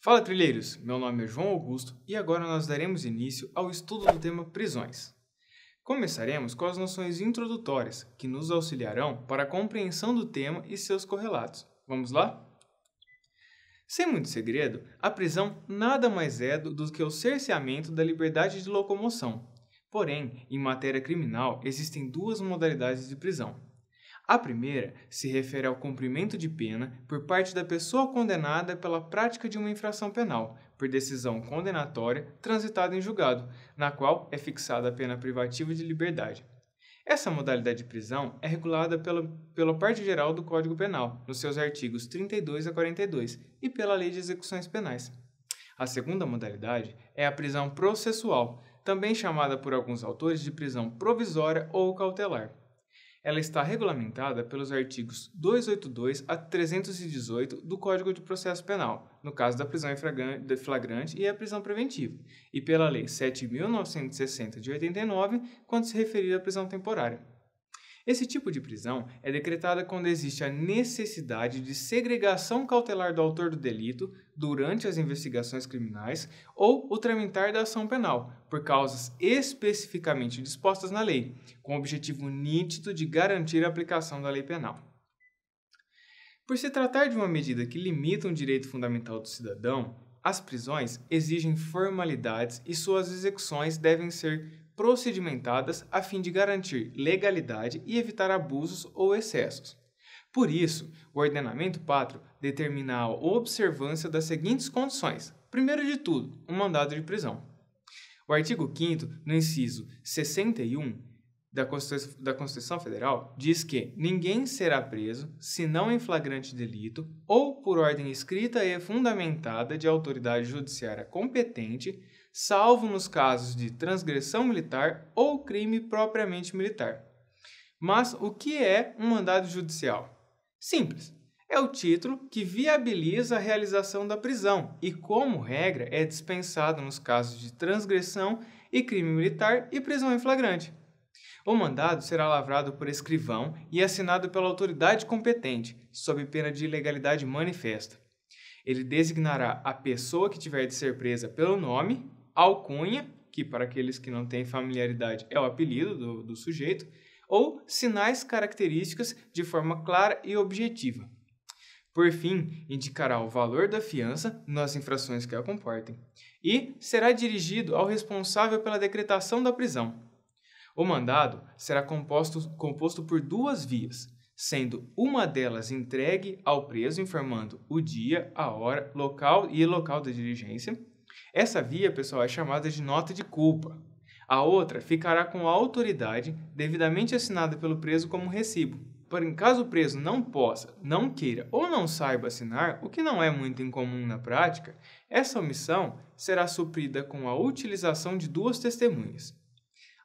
Fala trilheiros, meu nome é João Augusto e agora nós daremos início ao estudo do tema prisões. Começaremos com as noções introdutórias que nos auxiliarão para a compreensão do tema e seus correlatos. Vamos lá? Sem muito segredo, a prisão nada mais é do que o cerceamento da liberdade de locomoção. Porém, em matéria criminal existem duas modalidades de prisão: a primeira se refere ao cumprimento de pena por parte da pessoa condenada pela prática de uma infração penal, por decisão condenatória transitada em julgado, na qual é fixada a pena privativa de liberdade. Essa modalidade de prisão é regulada pela, pela parte geral do Código Penal, nos seus artigos 32 a 42, e pela Lei de Execuções Penais. A segunda modalidade é a prisão processual, também chamada por alguns autores de prisão provisória ou cautelar. Ela está regulamentada pelos artigos 282 a 318 do Código de Processo Penal, no caso da prisão em flagrante e a prisão preventiva, e pela Lei 7.960 de 89, quando se referir à prisão temporária. Esse tipo de prisão é decretada quando existe a necessidade de segregação cautelar do autor do delito durante as investigações criminais ou o tramitar da ação penal, por causas especificamente dispostas na lei, com o objetivo nítido de garantir a aplicação da lei penal. Por se tratar de uma medida que limita um direito fundamental do cidadão, as prisões exigem formalidades e suas execuções devem ser procedimentadas a fim de garantir legalidade e evitar abusos ou excessos. Por isso, o ordenamento pátrio determina a observância das seguintes condições. Primeiro de tudo, um mandado de prisão. O artigo 5 no inciso 61 da Constituição, da Constituição Federal, diz que ninguém será preso, senão em flagrante delito ou por ordem escrita e fundamentada de autoridade judiciária competente, salvo nos casos de transgressão militar ou crime propriamente militar. Mas o que é um mandado judicial? Simples. É o título que viabiliza a realização da prisão e, como regra, é dispensado nos casos de transgressão e crime militar e prisão em flagrante. O mandado será lavrado por escrivão e assinado pela autoridade competente, sob pena de ilegalidade manifesta. Ele designará a pessoa que tiver de ser presa pelo nome alcunha, que para aqueles que não têm familiaridade é o apelido do, do sujeito, ou sinais características de forma clara e objetiva. Por fim, indicará o valor da fiança nas infrações que a comportem e será dirigido ao responsável pela decretação da prisão. O mandado será composto, composto por duas vias, sendo uma delas entregue ao preso informando o dia, a hora, local e local da diligência, essa via, pessoal, é chamada de nota de culpa. A outra ficará com a autoridade devidamente assinada pelo preso como recibo. Porém, caso o preso não possa, não queira ou não saiba assinar, o que não é muito incomum na prática, essa omissão será suprida com a utilização de duas testemunhas.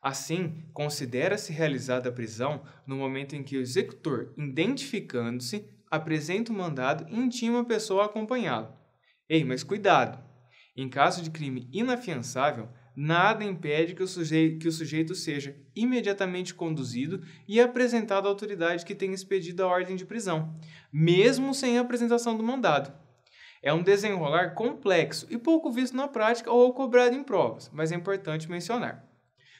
Assim, considera-se realizada a prisão no momento em que o executor, identificando-se, apresenta o mandado e intima a pessoa a acompanhá-lo. Ei, mas cuidado! Em caso de crime inafiançável, nada impede que o, sujeito, que o sujeito seja imediatamente conduzido e apresentado à autoridade que tenha expedido a ordem de prisão, mesmo sem a apresentação do mandado. É um desenrolar complexo e pouco visto na prática ou cobrado em provas, mas é importante mencionar.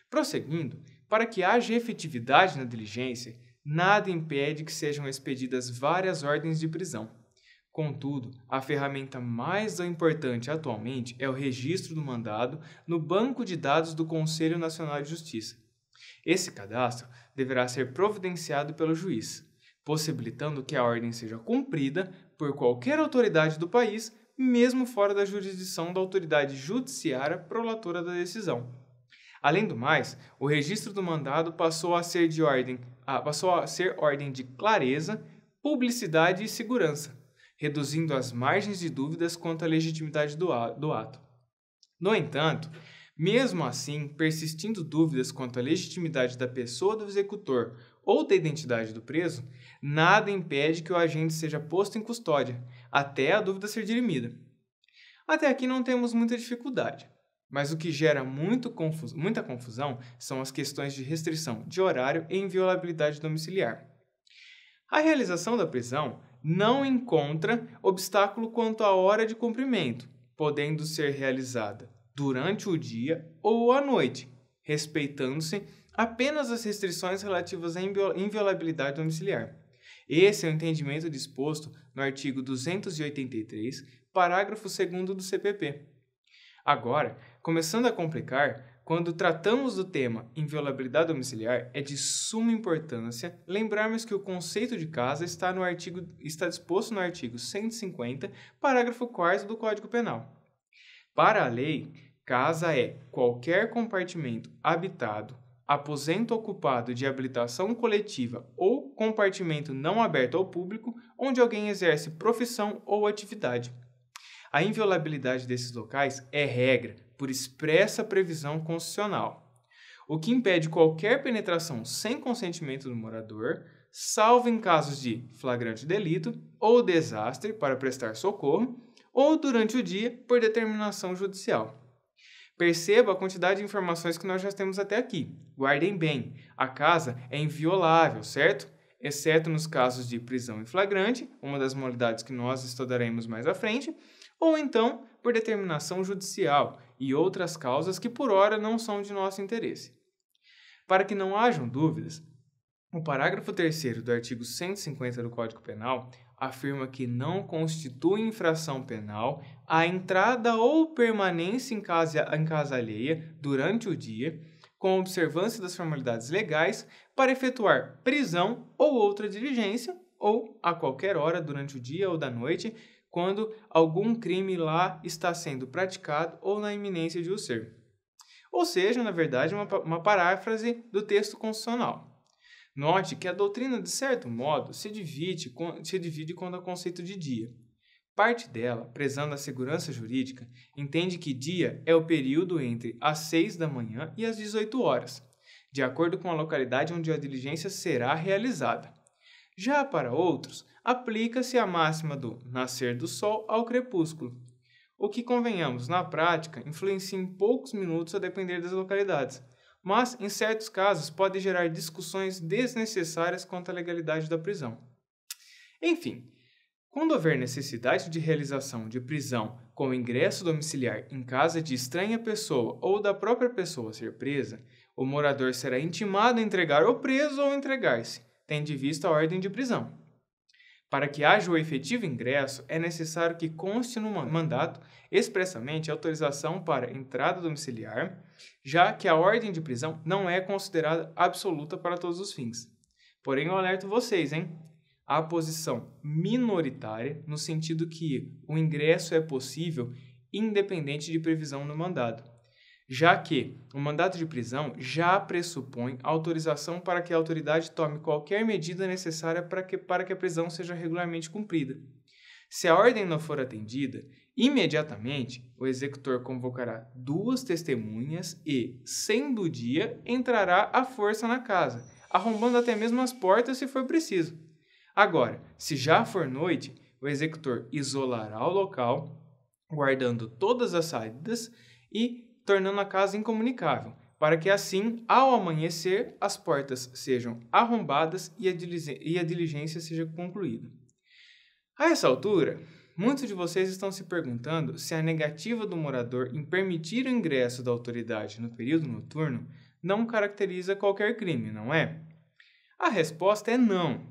Prosseguindo, para que haja efetividade na diligência, nada impede que sejam expedidas várias ordens de prisão Contudo, a ferramenta mais importante atualmente é o registro do mandado no banco de dados do Conselho Nacional de Justiça. Esse cadastro deverá ser providenciado pelo juiz, possibilitando que a ordem seja cumprida por qualquer autoridade do país, mesmo fora da jurisdição da autoridade judiciária prolatora da decisão. Além do mais, o registro do mandado passou a ser de ordem, ah, passou a ser ordem de clareza, publicidade e segurança reduzindo as margens de dúvidas quanto à legitimidade do, ato. No entanto, mesmo assim, persistindo dúvidas quanto à legitimidade da pessoa do executor ou da identidade do preso, nada impede que o agente seja posto em custódia, até a dúvida ser dirimida. Até aqui não temos muita dificuldade, mas o que gera confus muita confusão são as questões de restrição de horário e inviolabilidade domiciliar. A realização da prisão não encontra obstáculo quanto à hora de cumprimento, podendo ser realizada durante o dia ou à noite, respeitando-se apenas as restrições relativas à inviolabilidade domiciliar. Esse é o entendimento disposto no artigo 283, parágrafo 2 do CPP. Agora, começando a complicar, quando tratamos do tema inviolabilidade domiciliar, é de suma importância lembrarmos que o conceito de casa está, no artigo, está disposto no artigo 150, parágrafo 4 do Código Penal. Para a lei, casa é qualquer compartimento habitado, aposento ocupado de habilitação coletiva ou compartimento não aberto ao público onde alguém exerce profissão ou atividade a inviolabilidade desses locais é regra por expressa previsão constitucional, o que impede qualquer penetração sem consentimento do morador, salvo em casos de flagrante delito ou desastre para prestar socorro, ou durante o dia por determinação judicial. Perceba a quantidade de informações que nós já temos até aqui. Guardem bem, a casa é inviolável, certo? Exceto nos casos de prisão em flagrante, uma das modalidades que nós estudaremos mais à frente, ou então por determinação judicial e outras causas que por ora não são de nosso interesse. Para que não hajam dúvidas, o parágrafo 3 do artigo 150 do Código Penal afirma que não constitui infração penal a entrada ou permanência em casa, em casa alheia durante o dia, com observância das formalidades legais, para efetuar prisão ou outra diligência, ou a qualquer hora durante o dia ou da noite, quando algum crime lá está sendo praticado ou na iminência de o ser. Ou seja, na verdade, uma, uma paráfrase do texto constitucional. Note que a doutrina, de certo modo, se divide, se divide quanto ao conceito de dia. Parte dela, prezando a segurança jurídica, entende que dia é o período entre as 6 da manhã e as 18 horas, de acordo com a localidade onde a diligência será realizada. Já para outros, aplica-se a máxima do nascer do sol ao crepúsculo, o que, convenhamos, na prática, influencia em poucos minutos a depender das localidades, mas, em certos casos, pode gerar discussões desnecessárias quanto à legalidade da prisão. Enfim, quando houver necessidade de realização de prisão com ingresso domiciliar em casa de estranha pessoa ou da própria pessoa ser presa, o morador será intimado a entregar o preso ou entregar-se tem de vista a ordem de prisão. Para que haja o efetivo ingresso, é necessário que conste no mandato expressamente autorização para entrada domiciliar, já que a ordem de prisão não é considerada absoluta para todos os fins. Porém, eu alerto vocês, hein? A posição minoritária, no sentido que o ingresso é possível independente de previsão no mandado já que o mandato de prisão já pressupõe autorização para que a autoridade tome qualquer medida necessária para que, para que a prisão seja regularmente cumprida. Se a ordem não for atendida, imediatamente o executor convocará duas testemunhas e, sendo dia, entrará à força na casa, arrombando até mesmo as portas se for preciso. Agora, se já for noite, o executor isolará o local, guardando todas as saídas e tornando a casa incomunicável, para que assim, ao amanhecer, as portas sejam arrombadas e a, e a diligência seja concluída. A essa altura, muitos de vocês estão se perguntando se a negativa do morador em permitir o ingresso da autoridade no período noturno não caracteriza qualquer crime, não é? A resposta é não,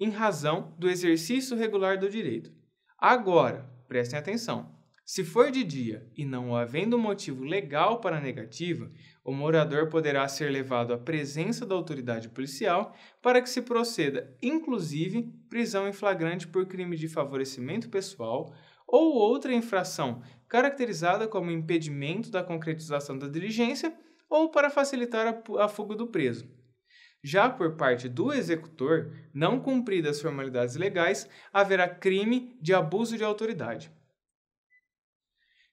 em razão do exercício regular do direito. Agora, prestem atenção. Se for de dia e não havendo motivo legal para a negativa, o morador poderá ser levado à presença da autoridade policial para que se proceda, inclusive, prisão em flagrante por crime de favorecimento pessoal ou outra infração caracterizada como impedimento da concretização da diligência ou para facilitar a fuga do preso. Já por parte do executor, não cumprida as formalidades legais, haverá crime de abuso de autoridade.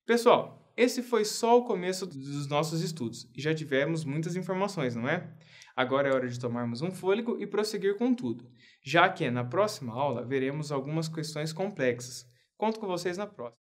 Pessoal, esse foi só o começo dos nossos estudos e já tivemos muitas informações, não é? Agora é hora de tomarmos um fôlego e prosseguir com tudo, já que é na próxima aula veremos algumas questões complexas. Conto com vocês na próxima.